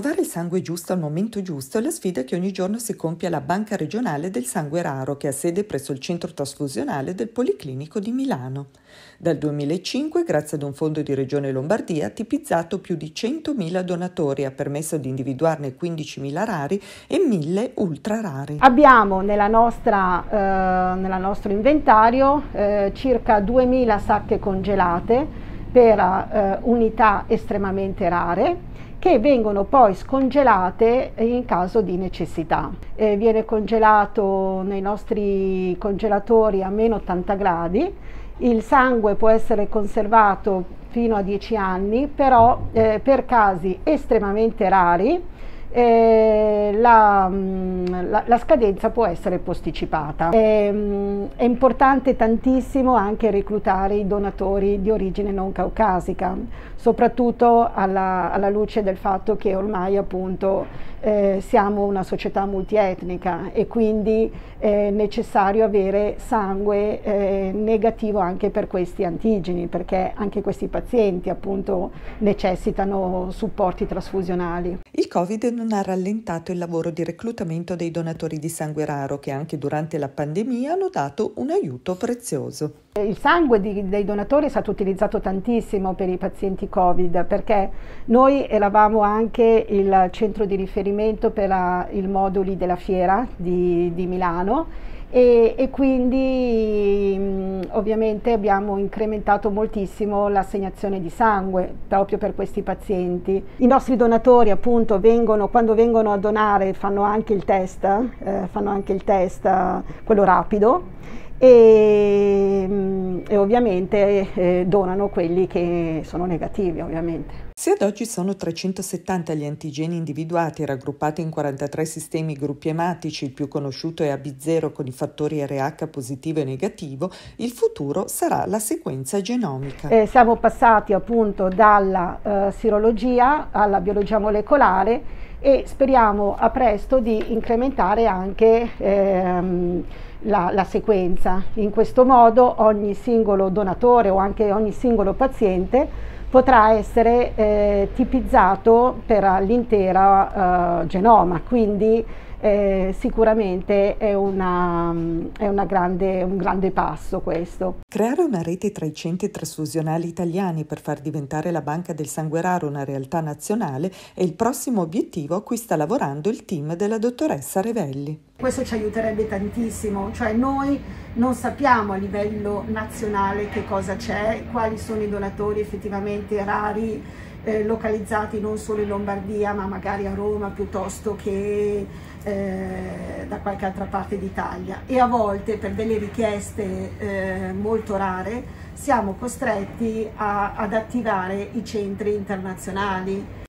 Trovare il sangue giusto al momento giusto è la sfida che ogni giorno si compie alla Banca regionale del sangue raro che ha sede presso il centro trasfusionale del Policlinico di Milano. Dal 2005, grazie ad un fondo di Regione Lombardia, ha tipizzato più di 100.000 donatori, ha permesso di individuarne 15.000 rari e 1.000 ultra rari. Abbiamo nella nostra, eh, nel nostro inventario eh, circa 2.000 sacche congelate per eh, unità estremamente rare che vengono poi scongelate in caso di necessità. Eh, viene congelato nei nostri congelatori a meno 80 gradi, il sangue può essere conservato fino a 10 anni, però eh, per casi estremamente rari eh, la, mm, la, la, scadenza può essere posticipata. È, mm, è, importante tantissimo anche reclutare i donatori di origine non caucasica, soprattutto alla, alla luce del fatto che ormai appunto eh, siamo una società multietnica e quindi è necessario avere sangue eh, negativo anche per questi antigeni, perché anche questi pazienti appunto necessitano supporti trasfusionali. Il Covid non ha rallentato il lavoro di reclutamento dei donatori di sangue raro che anche durante la pandemia hanno dato un aiuto prezioso. Il sangue di, dei donatori è stato utilizzato tantissimo per i pazienti Covid perché noi eravamo anche il centro di riferimento per la, i moduli della fiera di, di Milano e, e, quindi ovviamente abbiamo incrementato moltissimo l'assegnazione di sangue proprio per questi pazienti. I nostri donatori appunto vengono, quando vengono a donare fanno anche il test, eh, fanno anche il test eh, quello rapido e, mm, e ovviamente eh, donano quelli che sono negativi ovviamente. Se ad oggi sono 370 gli antigeni individuati raggruppati in 43 sistemi gruppi ematici, il più conosciuto è AB0 con i fattori RH positivo e negativo, il futuro sarà la sequenza genomica. Eh, siamo passati appunto dalla eh, sirologia alla biologia molecolare e speriamo a presto di incrementare anche ehm, la, la sequenza. In questo modo ogni singolo donatore o anche ogni singolo paziente potrà essere eh, tipizzato per l'intero eh, genoma, quindi eh, sicuramente è, una, è una grande, un grande passo questo. Creare una rete tra i centri trasfusionali italiani per far diventare la Banca del Sangue Raro una realtà nazionale è il prossimo obiettivo a cui sta lavorando il team della dottoressa Revelli. Questo ci aiuterebbe tantissimo, cioè noi non sappiamo a livello nazionale che cosa c'è, quali sono i donatori effettivamente rari eh, localizzati non solo in Lombardia ma magari a Roma piuttosto che eh, da qualche altra parte d'Italia e a volte per delle richieste eh, molto rare siamo costretti a, ad attivare i centri internazionali